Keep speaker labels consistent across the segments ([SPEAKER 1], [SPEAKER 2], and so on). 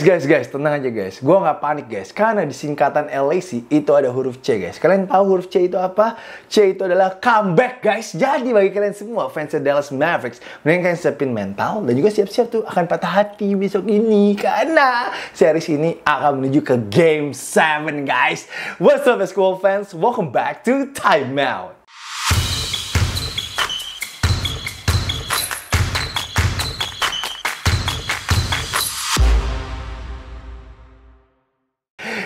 [SPEAKER 1] Guys, guys, tenang aja guys. Gua nggak panik guys, karena di singkatan LAC itu ada huruf C guys. Kalian tahu huruf C itu apa? C itu adalah comeback guys. Jadi bagi kalian semua fans Dallas Mavericks, mending kalian siapin mental dan juga siap-siap tuh akan patah hati besok ini karena series ini akan menuju ke Game 7 guys. What's up, school fans? Welcome back to Time Out.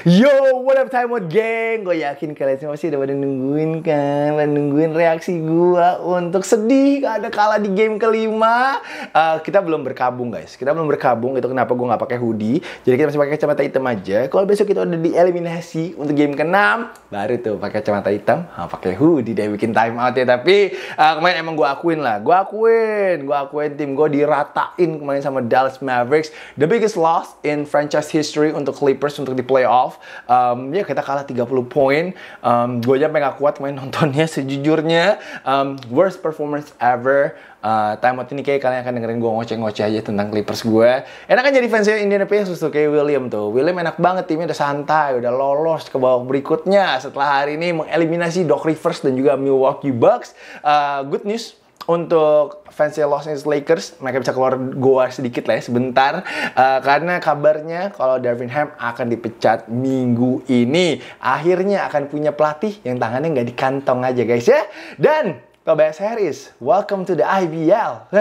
[SPEAKER 1] Yo, what up time out geng? Gue yakin kalian semua pasti udah pada nungguin kan, pada nungguin reaksi gue untuk sedih ada kalah di game kelima. Uh, kita belum berkabung guys, kita belum berkabung itu kenapa gue gak pakai hoodie. Jadi kita masih pakai kacamata hitam aja. Kalau besok kita udah dieliminasi untuk game keenam, baru tuh pakai kacamata hitam, nah, pakai hoodie deh bikin time out ya. Tapi uh, kemarin emang gue akuin lah, gue akuin, gue akuin tim gue diratain kemarin sama Dallas Mavericks, the biggest loss in franchise history untuk Clippers untuk di playoff Um, ya kita kalah 30 poin. Um, gue aja pengen kuat main nontonnya sejujurnya. Um, worst performance ever. Uh, eh, time out ini kayak kalian akan dengerin gue ngoceh-ngoceh aja tentang Clippers gue. Enak kan jadi fansnya Indiana Pacers tuh kayak William tuh. William enak banget timnya udah santai, udah lolos ke bawah berikutnya setelah hari ini mengeliminasi Doc Rivers dan juga Milwaukee Bucks. Uh, good news untuk fans Los Angeles Lakers mereka bisa keluar goa sedikit lah ya sebentar uh, karena kabarnya kalau Darvin Ham akan dipecat minggu ini akhirnya akan punya pelatih yang tangannya nggak di kantong aja guys ya dan Tobias Harris, welcome to the IBL.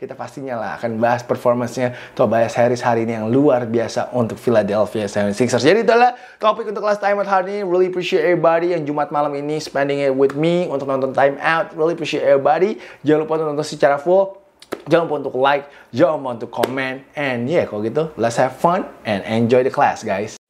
[SPEAKER 1] Kita pastinya lah akan bahas performancenya Tobias Harris hari ini yang luar biasa untuk Philadelphia 76ers. Jadi itulah topik untuk last time out hari ini. Really appreciate everybody yang Jumat malam ini spending it with me untuk nonton time out. Really appreciate everybody. Jangan lupa untuk nonton secara full. Jangan lupa untuk like, jangan lupa untuk comment, and yeah, kalau gitu, let's have fun and enjoy the class, guys.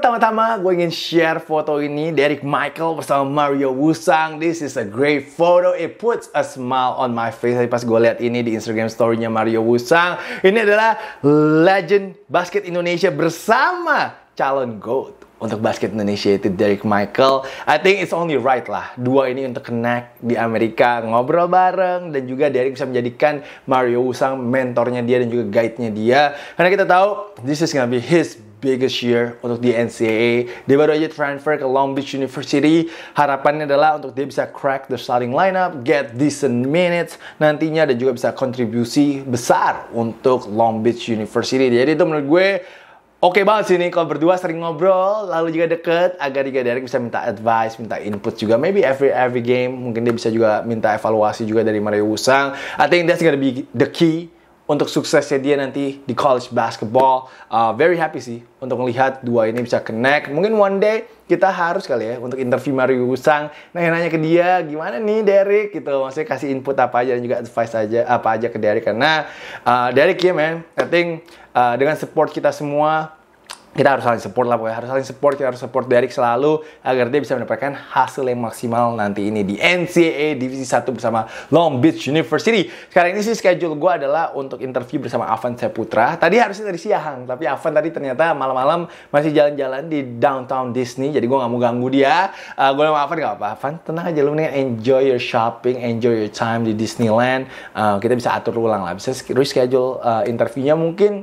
[SPEAKER 1] Pertama-tama gue ingin share foto ini Derek Michael bersama Mario Wusang. This is a great photo. It puts a smile on my face. Tapi pas gue lihat ini di Instagram story-nya Mario Wusang. Ini adalah legend basket Indonesia bersama calon GOAT untuk basket Indonesia itu Derek Michael. I think it's only right lah. Dua ini untuk connect di Amerika, ngobrol bareng dan juga Derek bisa menjadikan Mario Usang mentornya dia dan juga guide-nya dia. Karena kita tahu this is gonna be his biggest year untuk di NCAA. Dia baru aja transfer ke Long Beach University. Harapannya adalah untuk dia bisa crack the starting lineup, get decent minutes nantinya dan juga bisa kontribusi besar untuk Long Beach University. Jadi itu menurut gue Oke okay banget sih ini kalau berdua sering ngobrol lalu juga deket agar juga Derek bisa minta advice, minta input juga maybe every every game mungkin dia bisa juga minta evaluasi juga dari Mario Wusang. I think that's gonna be the key untuk suksesnya dia nanti di college basketball. Uh, very happy sih untuk melihat dua ini bisa connect. Mungkin one day kita harus kali ya untuk interview Mario Usang nanya-nanya ke dia gimana nih Derek gitu. Maksudnya kasih input apa aja dan juga advice aja apa aja ke Derek karena uh, Derek ya yeah, man, I think uh, dengan support kita semua kita harus saling support lah pokoknya harus saling support kita harus support Derek selalu agar dia bisa mendapatkan hasil yang maksimal nanti ini di NCAA Divisi 1 bersama Long Beach University sekarang ini sih schedule gue adalah untuk interview bersama Avan Saputra tadi harusnya dari siang tapi Avan tadi ternyata malam-malam masih jalan-jalan di downtown Disney jadi gue gak mau ganggu dia uh, eh, gue sama Avan gak apa-apa Avan tenang aja lu mendingan enjoy your shopping enjoy your time di Disneyland uh, kita bisa atur ulang lah bisa reschedule uh, interviewnya mungkin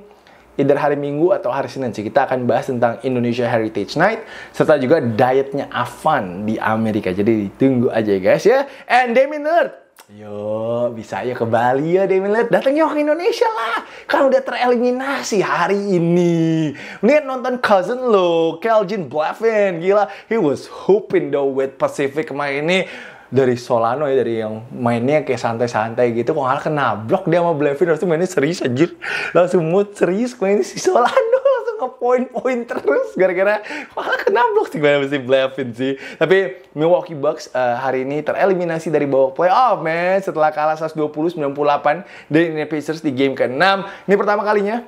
[SPEAKER 1] either hari Minggu atau hari Senin sih. Kita akan bahas tentang Indonesia Heritage Night serta juga dietnya Avan di Amerika. Jadi ditunggu aja ya guys ya. And Demi Nerd, Yo, bisa ya ke Bali ya Demi nerd Datangnya ke Indonesia lah. Kan udah tereliminasi hari ini. Lihat nonton cousin lo, Kelvin Blavin. Gila, he was hoping though with Pacific main ini dari Solano ya dari yang mainnya kayak santai-santai gitu kok malah kena blok dia sama Blevin terus mainnya serius aja langsung mood serius ini si Solano langsung ke poin-poin terus gara-gara malah kena blok sih gimana si Blevin sih tapi Milwaukee Bucks uh, hari ini tereliminasi dari bawah playoff man setelah kalah 120-98 dari Indiana Pacers di game ke-6 ini pertama kalinya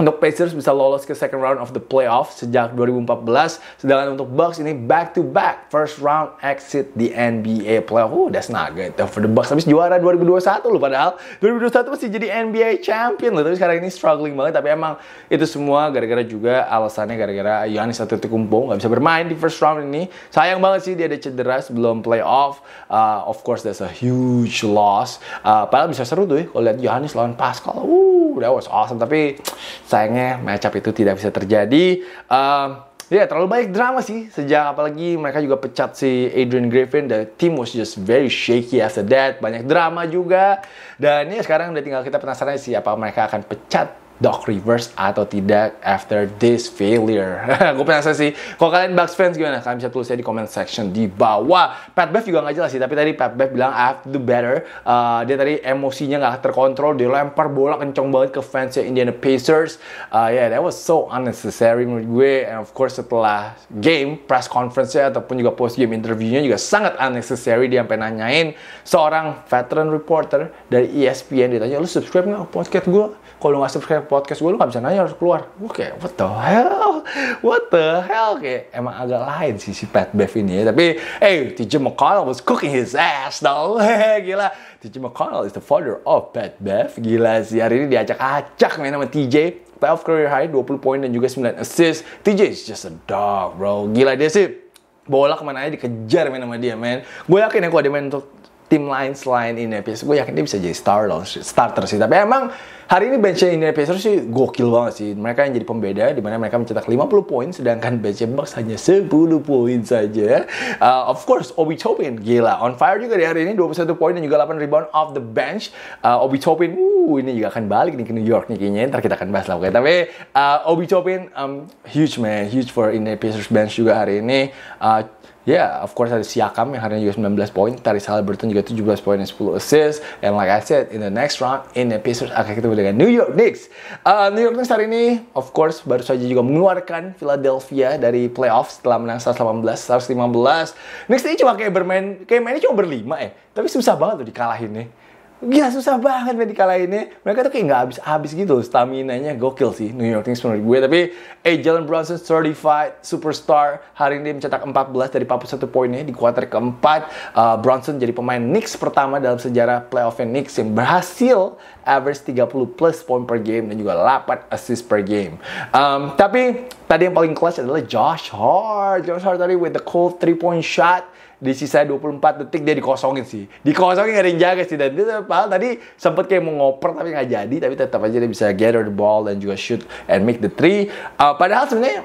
[SPEAKER 1] untuk Pacers bisa lolos ke second round of the playoff sejak 2014, sedangkan untuk Bucks ini back to back first round exit di NBA playoff. Oh, that's not good for the Bucks. Habis juara 2021 loh padahal 2021 masih jadi NBA champion loh, tapi sekarang ini struggling banget. Tapi emang itu semua gara-gara juga alasannya gara-gara Giannis Antetokounmpo nggak bisa bermain di first round ini. Sayang banget sih dia ada cedera sebelum playoff. Uh, of course that's a huge loss. Uh, padahal bisa seru tuh ya kalau lihat Giannis lawan Pascal. Uh, that was awesome. Tapi sayangnya matchup itu tidak bisa terjadi. Uh, Ya, yeah, terlalu banyak drama sih sejak apalagi mereka juga pecat si Adrian Griffin. The team was just very shaky after that. Banyak drama juga. Dan ya sekarang udah tinggal kita penasaran sih apa mereka akan pecat Doc reverse atau tidak after this failure. gue penasaran sih. Kalau kalian Bucks fans gimana? Kalian bisa tulis di comment section di bawah. Pat Bev juga nggak jelas sih, tapi tadi Pat Bev bilang I have to do better. Uh, dia tadi emosinya nggak terkontrol, dia lempar bola kencang banget ke fansnya Indiana Pacers. Uh, yeah, that was so unnecessary menurut gue. And of course setelah game, press conference-nya ataupun juga post game interviewnya juga sangat unnecessary. Dia sampai nanyain seorang veteran reporter dari ESPN dia tanya lu subscribe nggak podcast gue? Kalau nggak subscribe podcast gue lu gak bisa nanya harus keluar gue kayak what the hell what the hell kayak emang agak lain sih si Pat Bev ini ya tapi hey TJ McConnell was cooking his ass dong gila TJ McConnell is the father of Pat Bev gila sih hari ini diacak-acak main sama TJ playoff career high 20 poin dan juga 9 assist TJ is just a dog bro gila dia sih bola kemana aja dikejar main sama dia men gue yakin ya kalau dia main untuk tim lain selain Indiana Pacers gue yakin dia bisa jadi star loh, starter sih tapi emang hari ini benchnya ini Pacers sih gokil banget sih mereka yang jadi pembeda di mana mereka mencetak 50 poin sedangkan benchnya box hanya 10 poin saja uh, of course Obi Topin gila on fire juga di hari ini 21 poin dan juga 8 rebound off the bench uh, Obi Topin uh, ini juga akan balik nih ke New York nih kayaknya ntar kita akan bahas lah oke tapi uh, Obi Topin um, huge man huge for ini Pacers bench juga hari ini uh, yeah, of course ada Siakam yang harinya juga 19 poin, taris Halliburton juga 17 poin dan 10 assist. And like I said, in the next round, in the Pacers akan ketemu dengan New York Knicks. Uh, New York Knicks hari ini, of course, baru saja juga mengeluarkan Philadelphia dari playoff setelah menang 118, 115. Knicks ini cuma kayak bermain, kayak mainnya cuma berlima Eh. Tapi susah banget tuh dikalahin nih. Gila susah banget men ini Mereka tuh kayak nggak habis-habis gitu. Stamina-nya gokil sih New York Knicks menurut gue. Tapi eh, Jalen Brunson certified superstar. Hari ini mencetak 14 dari 41 poinnya di kuarter keempat. Uh, Brunson jadi pemain Knicks pertama dalam sejarah playoff Knicks yang berhasil average 30 plus poin per game dan juga 8 assist per game. Um, tapi tadi yang paling clutch adalah Josh Hart. Josh Hart tadi with the cold three point shot di sisa 24 detik dia dikosongin sih. Dikosongin gak ada yang jaga sih. Dan dia padahal tadi sempet kayak mau ngoper tapi gak jadi. Tapi tetap aja dia bisa gather the ball dan juga shoot and make the three. Uh, padahal sebenarnya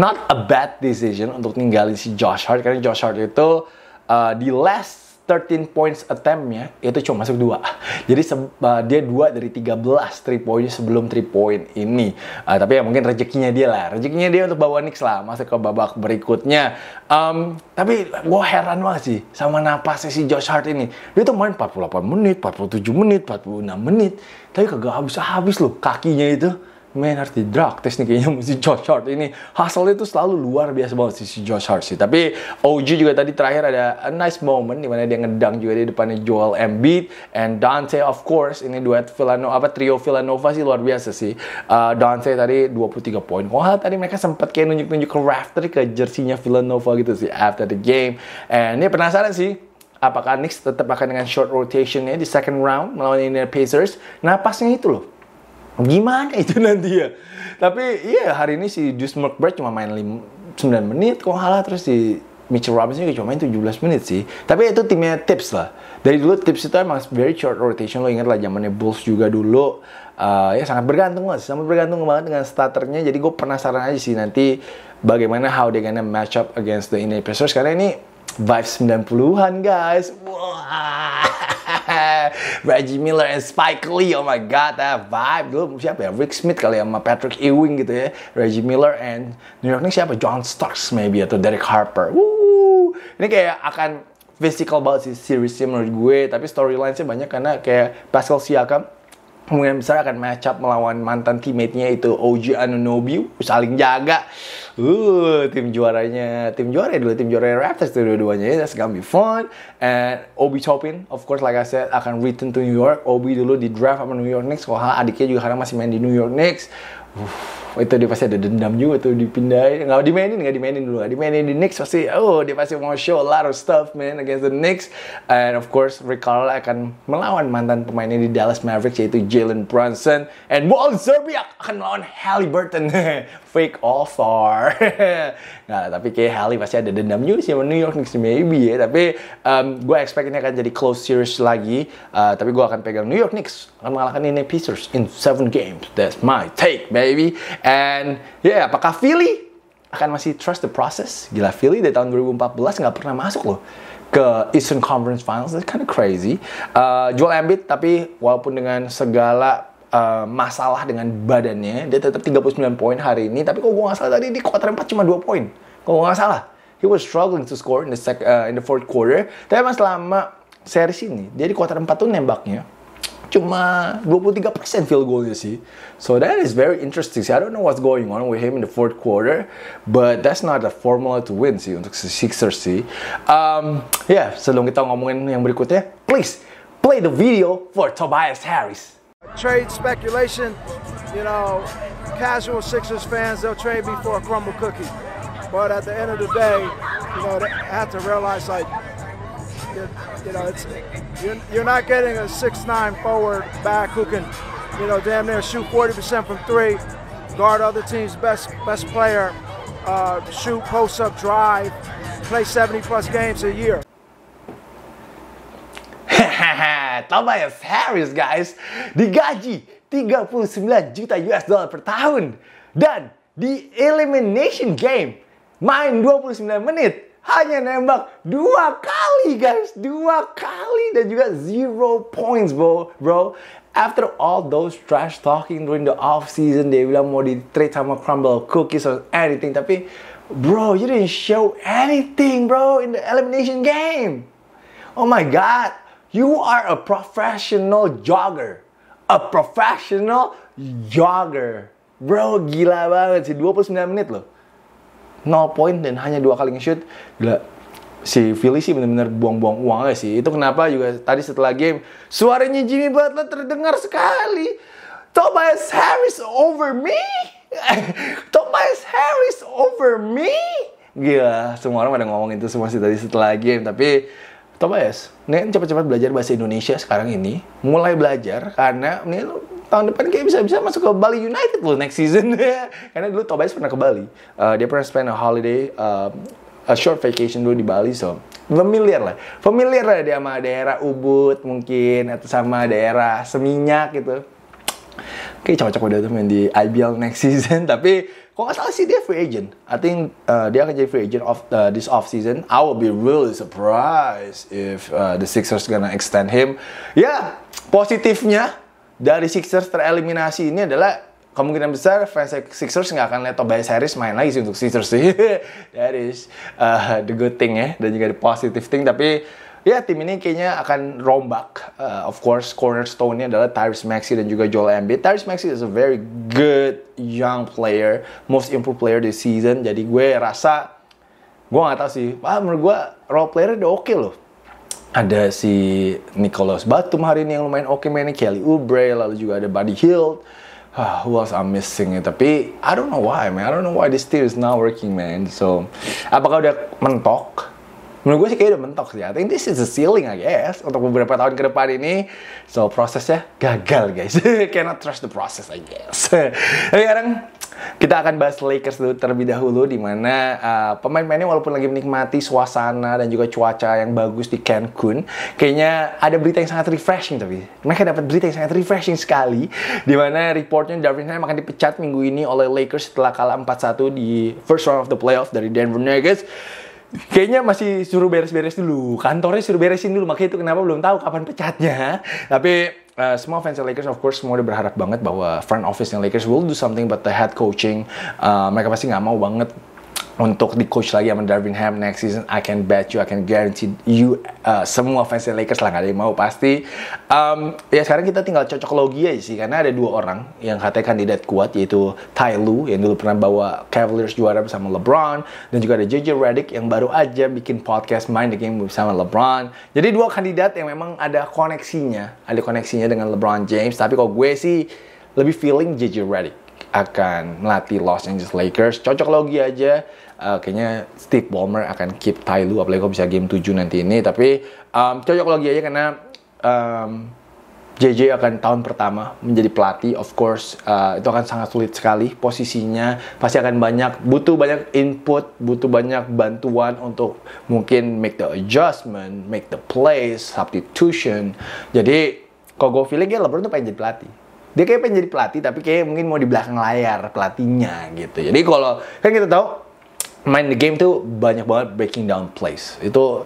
[SPEAKER 1] not a bad decision untuk ninggalin si Josh Hart. Karena Josh Hart itu uh, di last 13 points attemptnya itu cuma masuk dua. Jadi uh, dia dua dari 13 three point sebelum three point ini. Uh, tapi ya mungkin rezekinya dia lah. Rezekinya dia untuk bawa Knicks lah masuk ke babak berikutnya. Um, tapi gue heran banget sih sama napas si Josh Hart ini. Dia tuh main 48 menit, 47 menit, 46 menit. Tapi kagak habis-habis loh kakinya itu man harus di drug test nih kayaknya si Josh Hart ini hasilnya tuh selalu luar biasa banget sih si Josh Hart sih tapi OG juga tadi terakhir ada a nice moment dimana dia ngedang juga di depannya Joel Embiid and Dante of course ini duet Villanova apa trio Villanova sih luar biasa sih uh, Dante tadi 23 poin kok hal tadi mereka sempat kayak nunjuk-nunjuk ke Rafter ke jersinya Villanova gitu sih after the game and ini penasaran sih apakah Knicks tetap akan dengan short rotation rotationnya di second round melawan Indiana Pacers nah pasnya itu loh gimana itu nanti ya tapi iya hari ini si Deuce McBride cuma main 9 menit kok halah terus si Mitchell Robinson juga cuma main 17 menit sih tapi itu timnya tips lah dari dulu tips itu emang very short rotation lo ingat lah zamannya Bulls juga dulu uh, ya sangat bergantung lah sangat bergantung banget dengan starternya jadi gue penasaran aja sih nanti bagaimana how they gonna match up against the Indiana Pacers karena ini vibes 90-an guys wah Reggie Miller and Spike Lee oh my god that vibe dulu siapa ya Rick Smith kali ya sama Patrick Ewing gitu ya Reggie Miller and New York Knicks siapa John Starks maybe atau Derek Harper Woo! ini kayak akan physical banget sih seriesnya menurut gue tapi storyline-nya banyak karena kayak Pascal Siakam kemungkinan besar akan match up melawan mantan teammate-nya itu Oji Anunobi saling jaga uh tim juaranya tim juara ya dulu tim juara Raptors itu dua-duanya yeah, that's gonna be fun and Obi Toppin of course like I said akan return to New York Obi dulu di draft sama New York Knicks kalau adiknya juga karena masih main di New York Knicks uh oh itu dia pasti ada dendam juga tuh dipindahin nggak dimainin nggak dimainin dulu nggak dimainin di Knicks pasti oh dia pasti mau show a lot of stuff man against the Knicks and of course Rick Carlisle akan melawan mantan pemainnya di Dallas Mavericks yaitu Jalen Brunson and Walt Zerbiak akan melawan Halliburton fake all star. nah, tapi kayak Halle pasti ada dendam juga sih sama New York Knicks maybe ya. Tapi um, gue expect ini akan jadi close series lagi. Uh, tapi gue akan pegang New York Knicks akan mengalahkan ini Pacers in seven games. That's my take, baby. And yeah, apakah Philly akan masih trust the process? Gila Philly dari tahun 2014 nggak pernah masuk loh ke Eastern Conference Finals. That's kind of crazy. Uh, Joel Embiid tapi walaupun dengan segala Eh, masalah dengan badannya. Dia tetap 39 poin hari ini. Tapi kalau gue nggak salah tadi di kuarter 4 cuma 2 poin. Kalau gue nggak salah. He was struggling to score in the, sec, uh, in the fourth quarter. Tapi emang selama series ini, dia di kuarter 4 tuh nembaknya cuma 23% field goalnya sih. So that is very interesting sih. I don't know what's going on with him in the fourth quarter, but that's not a formula to win sih untuk Sixers sih. Um, ya, yeah, sebelum kita ngomongin yang berikutnya, please play the video for Tobias Harris. Trade speculation, you know, casual Sixers fans, they'll trade me for a crumble cookie. But at the end of the day, you know, I have to realize, like, you, you know, it's you're, you're, not getting a six-nine forward back who can, you know, damn near shoot 40% from three, guard other team's best best player, uh, shoot post-up drive, play 70-plus games a year. at eh, Tobias Harris guys digaji 39 juta US dollar per tahun dan di elimination game main 29 menit hanya nembak dua kali guys dua kali dan juga zero points bro bro after all those trash talking during the off season dia bilang mau di trade sama crumble cookies or anything tapi bro you didn't show anything bro in the elimination game oh my god You are a professional jogger. A professional jogger. Bro, gila banget sih. 29 menit loh. no point dan hanya dua kali nge-shoot. Gila. Si Philly sih bener-bener buang-buang uang gak sih. Itu kenapa juga tadi setelah game, suaranya Jimmy Butler terdengar sekali. Tobias Harris over me? Tobias Harris over me? Gila, semua orang pada ngomong itu semua sih tadi setelah game. Tapi Tobias, ya, nih kan cepat-cepat belajar bahasa Indonesia sekarang ini. Mulai belajar karena nih tahun depan kayak bisa-bisa masuk ke Bali United loh next season. karena dulu Tobias pernah ke Bali. Uh, dia pernah spend a holiday uh, a short vacation dulu di Bali so familiar lah familiar lah dia sama daerah Ubud mungkin atau sama daerah Seminyak gitu Oke cocok udah tuh main di IBL next season tapi Kok nggak salah sih dia free agent. I think uh, dia akan jadi free agent of uh, this off season. I will be really surprised if uh, the Sixers gonna extend him. Ya, yeah, positifnya dari Sixers tereliminasi ini adalah kemungkinan besar fans Sixers nggak akan lihat Tobias Harris main lagi sih untuk Sixers sih. That is uh, the good thing ya dan juga the positive thing. Tapi ya tim ini kayaknya akan rombak. Uh, of course, cornerstone-nya adalah Tyrese Maxey dan juga Joel Embiid. Tyrese Maxey is a very good young player, most improved player this season. Jadi gue rasa gue gak tau sih. Ah, menurut gue role player udah oke okay loh. Ada si Nicholas Batum hari ini yang lumayan oke okay mainnya, Kelly Oubre, lalu juga ada Buddy Hield. Uh, who else I'm missing it? Ya? Tapi I don't know why man, I don't know why this team is not working man. So apakah udah mentok? menurut gue sih kayaknya udah mentok sih. Ya. I think this is the ceiling, I guess. Untuk beberapa tahun ke depan ini. So, prosesnya gagal, guys. Cannot trust the process, I guess. Tapi sekarang kita akan bahas Lakers dulu terlebih dahulu. Dimana uh, pemain-pemainnya walaupun lagi menikmati suasana dan juga cuaca yang bagus di Cancun. Kayaknya ada berita yang sangat refreshing tapi. Mereka dapat berita yang sangat refreshing sekali. Dimana reportnya Darvin Ham akan dipecat minggu ini oleh Lakers setelah kalah 4-1 di first round of the playoff dari Denver Nuggets kayaknya masih suruh beres-beres dulu. Kantornya suruh beresin dulu. Makanya itu kenapa belum tahu kapan pecatnya. Tapi uh, semua fans Lakers of course semua udah berharap banget bahwa front office yang Lakers will do something but the head coaching uh, mereka pasti nggak mau banget untuk di coach lagi sama Darvin Ham next season I can bet you I can guarantee you uh, semua fans Lakers lah gak ada yang mau pasti um, ya sekarang kita tinggal cocok logi aja sih karena ada dua orang yang katanya kandidat kuat yaitu Ty Lue yang dulu pernah bawa Cavaliers juara bersama LeBron dan juga ada JJ Redick yang baru aja bikin podcast Mind the Game bersama LeBron jadi dua kandidat yang memang ada koneksinya ada koneksinya dengan LeBron James tapi kalau gue sih lebih feeling JJ Redick akan melatih Los Angeles Lakers. Cocok logi aja. Uh, kayaknya Steve Ballmer akan keep Ty Lue apalagi kalau bisa game 7 nanti ini. Tapi um, cocok logi aja karena um, JJ akan tahun pertama menjadi pelatih, of course uh, itu akan sangat sulit sekali posisinya pasti akan banyak butuh banyak input, butuh banyak bantuan untuk mungkin make the adjustment, make the plays, substitution. Jadi kalau gue feeling ya LeBron tuh pengen jadi pelatih dia kayak pengen jadi pelatih tapi kayak mungkin mau di belakang layar pelatihnya gitu jadi kalau kan kita tahu main the game tuh banyak banget breaking down place. itu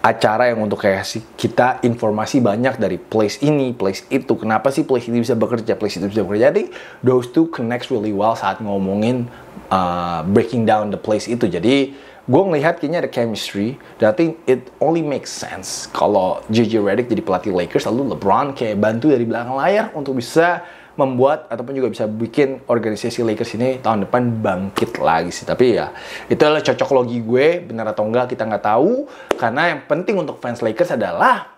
[SPEAKER 1] acara yang untuk kayak si kita informasi banyak dari place ini, place itu. Kenapa sih place ini bisa bekerja, place itu bisa bekerja. Jadi those two connects really well saat ngomongin uh, breaking down the place itu. Jadi gue ngelihat kayaknya ada chemistry. Dan I think it only makes sense kalau JJ Redick jadi pelatih Lakers lalu LeBron kayak bantu dari belakang layar untuk bisa membuat ataupun juga bisa bikin organisasi Lakers ini tahun depan bangkit lagi sih. Tapi ya itu adalah cocok logi gue, benar atau enggak kita nggak tahu. Karena yang penting untuk fans Lakers adalah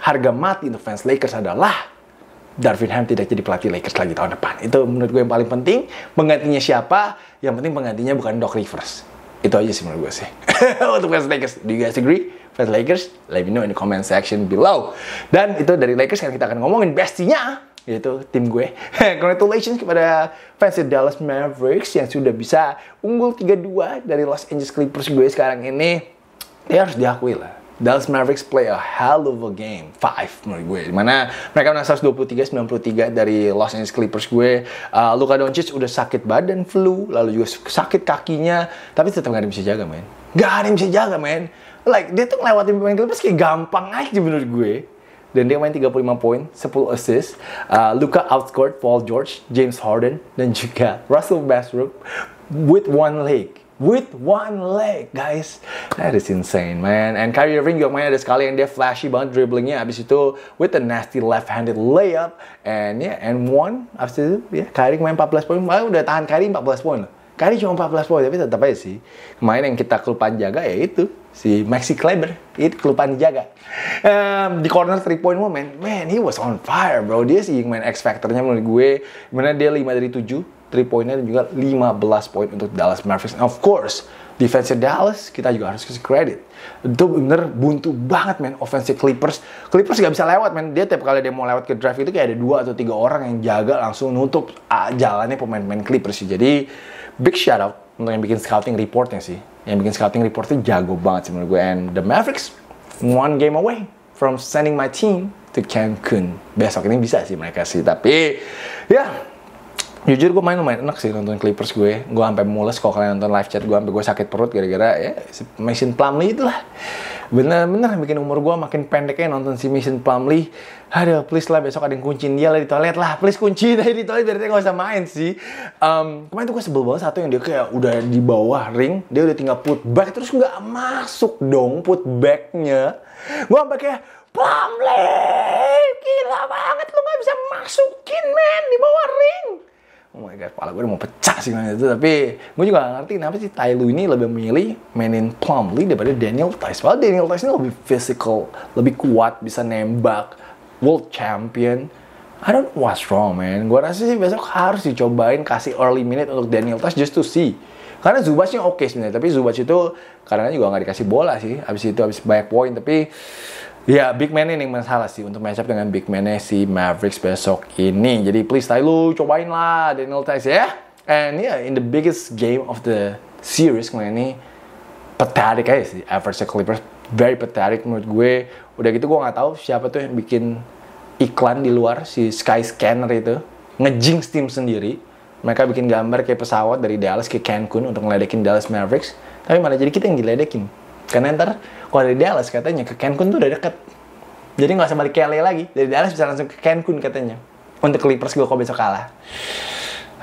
[SPEAKER 1] harga mati untuk fans Lakers adalah Darvin Ham tidak jadi pelatih Lakers lagi tahun depan. Itu menurut gue yang paling penting. Penggantinya siapa? Yang penting penggantinya bukan Doc Rivers itu aja sih menurut gue sih untuk fans Lakers do you guys agree fans Lakers let me know in the comment section below dan itu dari Lakers kan kita akan ngomongin bestinya yaitu tim gue congratulations kepada fans Dallas Mavericks yang sudah bisa unggul 3-2 dari Los Angeles Clippers gue sekarang ini dia harus diakui lah Dallas Mavericks play a hell of a game 5 menurut gue dimana mereka menang 123-93 dari Los Angeles Clippers gue uh, Luka Doncic udah sakit badan flu lalu juga sakit kakinya tapi tetap gak ada bisa jaga men gak ada yang bisa jaga men like dia tuh ngelewatin pemain Clippers kayak gampang aja menurut gue dan dia main 35 poin, 10 assist. Uh, Luka outscored Paul George, James Harden, dan juga Russell Westbrook with one leg with one leg, guys. That is insane, man. And Kyrie Irving juga mainnya ada sekali yang dia flashy banget dribblingnya. Abis itu with a nasty left-handed layup. And yeah, and one. Abis itu, ya, yeah, Kyrie main 14 poin. Malah udah tahan Kyrie 14 poin loh. Kyrie cuma 14 poin, tapi tetap aja sih. Kemarin yang kita kelupaan jaga ya itu. Si Maxi Kleber, itu kelupaan jaga. Um, di corner 3 point moment, man, he was on fire, bro. Dia sih main x factor nya menurut gue. Mana dia 5 dari 7 3 poinnya dan juga 15 poin untuk Dallas Mavericks. of course, defense Dallas kita juga harus kasih credit. Itu bener buntu banget men offensive Clippers. Clippers gak bisa lewat men. Dia tiap kali dia mau lewat ke drive itu kayak ada dua atau tiga orang yang jaga langsung nutup ah, jalannya pemain-pemain Clippers sih. Jadi big shout out untuk yang bikin scouting reportnya sih. Yang bikin scouting reportnya jago banget sih menurut gue. And the Mavericks one game away from sending my team to Cancun. Besok ini bisa sih mereka sih. Tapi ya yeah, jujur gue main lumayan enak sih nonton Clippers gue gue sampai mules kok kalian nonton live chat gue sampai gue sakit perut gara-gara ya si Mason Plumlee itulah bener-bener bikin umur gue makin pendek ya nonton si Mason Plumlee aduh please lah besok ada yang kuncin dia lah di toilet lah please kunci dia di toilet biar dia gak usah main sih um, kemarin tuh gue sebel banget satu yang dia kayak udah di bawah ring dia udah tinggal put back terus gak masuk dong put backnya gue sampai kayak Plumlee gila banget lu gak bisa masukin men di bawah ring oh my god kepala gue udah mau pecah sih kan itu tapi gue juga gak ngerti kenapa sih Tai Tyloo ini lebih memilih mainin Plumlee daripada Daniel Tice padahal Daniel Tice ini lebih physical lebih kuat bisa nembak world champion I don't know what's wrong man gue rasa sih besok harus dicobain kasih early minute untuk Daniel Tice just to see karena sih oke okay sebenarnya tapi Zubac itu karena juga nggak dikasih bola sih abis itu abis banyak poin tapi Ya, big man ini masalah sih untuk match dengan big man si Mavericks besok ini. Jadi please lu cobain lah Daniel Tice ya. And yeah, in the biggest game of the series kemarin ini pathetic aja sih average Clippers very pathetic menurut gue udah gitu gue nggak tahu siapa tuh yang bikin iklan di luar si sky scanner itu ngejinx tim sendiri mereka bikin gambar kayak pesawat dari Dallas ke Cancun untuk ngeledekin Dallas Mavericks tapi mana jadi kita yang diledekin karena ntar kalau dari Dallas katanya ke Cancun tuh udah deket. Jadi nggak usah balik ke LA lagi. Dari Dallas bisa langsung ke Cancun katanya. Untuk Clippers gue kok besok kalah.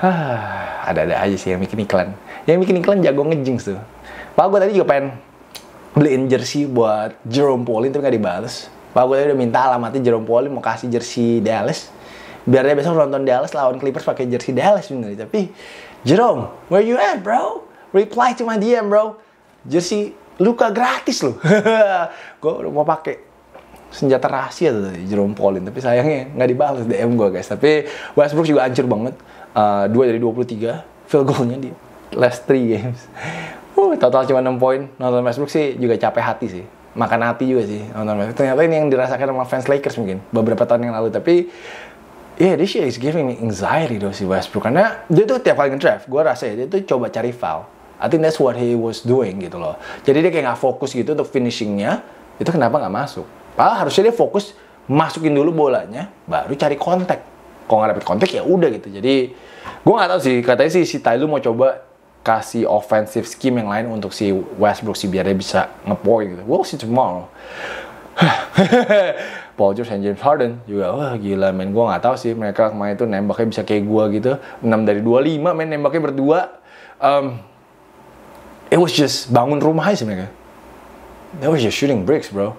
[SPEAKER 1] Ada-ada aja sih yang bikin iklan. Yang bikin iklan jago ngejing tuh. Pak gue tadi juga pengen beliin jersey buat Jerome Pauline tapi nggak dibales. Pak gue tadi udah minta alamatnya Jerome Pauline mau kasih jersey Dallas. Biar dia besok nonton Dallas lawan Clippers pakai jersey Dallas sebenernya. Tapi Jerome, where you at bro? Reply to my DM bro. Jersey luka gratis loh gue udah mau pakai senjata rahasia tuh dari Jerome tapi sayangnya nggak dibalas DM gue guys tapi Westbrook juga hancur banget uh, eh, 2 dari 23 field goalnya di last three games uh, total cuma 6 poin nonton Westbrook sih juga capek hati sih makan hati juga sih nonton Westbrook ternyata ini yang dirasakan sama fans Lakers mungkin beberapa tahun yang lalu tapi Yeah, this shit is giving me anxiety though si Westbrook karena dia tuh tiap kali nge draft, gue rasa ya dia tuh coba cari foul I think that's what he was doing gitu loh. Jadi dia kayak nggak fokus gitu untuk finishingnya. Itu kenapa nggak masuk? Padahal harusnya dia fokus masukin dulu bolanya, baru cari kontak. Kalau nggak dapet kontak ya udah gitu. Jadi gue nggak tahu sih. Katanya sih si Tyloo mau coba kasih offensive scheme yang lain untuk si Westbrook si biar dia bisa ngepoin gitu. We'll see tomorrow. Paul George and James Harden juga wah gila men gue nggak tahu sih mereka kemarin itu nembaknya bisa kayak gue gitu 6 dari 25 men nembaknya berdua um, it was just bangun rumah aja mereka they were just shooting bricks bro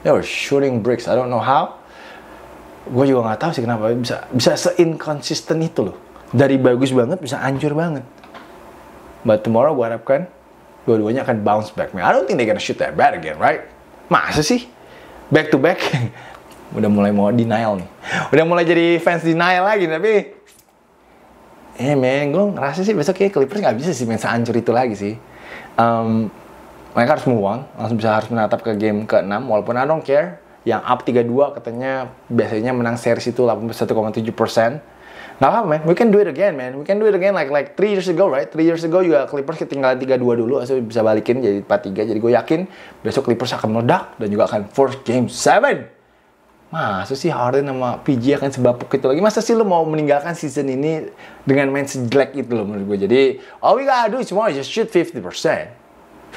[SPEAKER 1] they were shooting bricks I don't know how gue juga nggak tahu sih kenapa bisa bisa seinkonsisten itu loh dari bagus banget bisa hancur banget but tomorrow gue harapkan dua-duanya akan bounce back I don't think they gonna shoot that bad again right masa sih back to back udah mulai mau denial nih udah mulai jadi fans denial lagi tapi eh yeah, men gue ngerasa sih besok kayak Clippers nggak bisa sih main sehancur itu lagi sih um, mereka harus move on, langsung bisa harus menatap ke game ke-6 walaupun I don't care yang up 3-2 katanya biasanya menang series itu 81,7 Nah, apa man, we can do it again man We can do it again like like 3 years ago right 3 years ago juga Clippers ketinggalan 3-2 dulu Asal bisa balikin jadi 4-3 Jadi gue yakin besok Clippers akan meledak Dan juga akan force game 7 Masa sih Harden sama PG akan sebapuk itu lagi? Masa sih lo mau meninggalkan season ini dengan main sejelek itu loh menurut gue. Jadi, all we gotta do is more just shoot 50%. 50%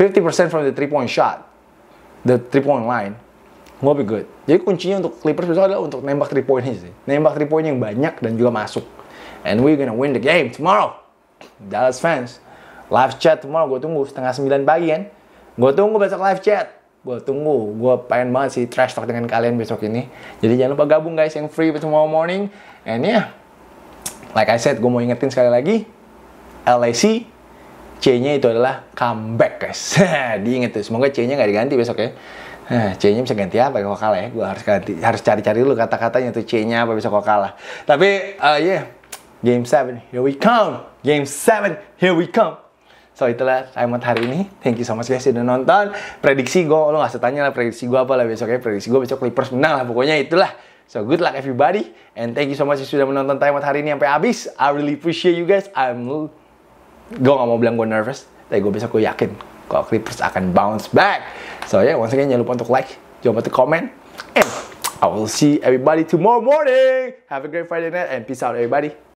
[SPEAKER 1] from the three-point shot. The three-point line. We'll be good. Jadi kuncinya untuk Clippers besok adalah untuk nembak three point ini sih. Nembak three point yang banyak dan juga masuk. And we're gonna win the game tomorrow. Dallas fans, live chat tomorrow. Gue tunggu setengah sembilan pagi kan. Gue tunggu besok live chat gue tunggu gue pengen banget sih trash talk dengan kalian besok ini jadi jangan lupa gabung guys yang free besok tomorrow morning and yeah like I said gue mau ingetin sekali lagi LAC C-nya itu adalah comeback guys diinget tuh semoga C-nya nggak diganti besok ya eh, C-nya bisa ganti apa kalau kalah ya? Gue harus ganti, harus cari-cari dulu kata-katanya tuh C-nya apa besok kalau kalah. Tapi, uh, yeah, Game 7, here we come. Game 7, here we come. So itulah Simon hari ini. Thank you so much guys sudah nonton. Prediksi gue, lo gak usah tanya lah prediksi gue apa lah besok ya Prediksi gue besok Clippers menang lah. Pokoknya itulah. So good luck everybody. And thank you so much sudah menonton Time hari ini sampai habis. I really appreciate you guys. I'm... Gue gak mau bilang gue nervous. Tapi gue besok gue yakin. Kalau Clippers akan bounce back. So yeah, once again jangan lupa untuk like. Jangan lupa untuk comment. And I will see everybody tomorrow morning. Have a great Friday night and peace out everybody.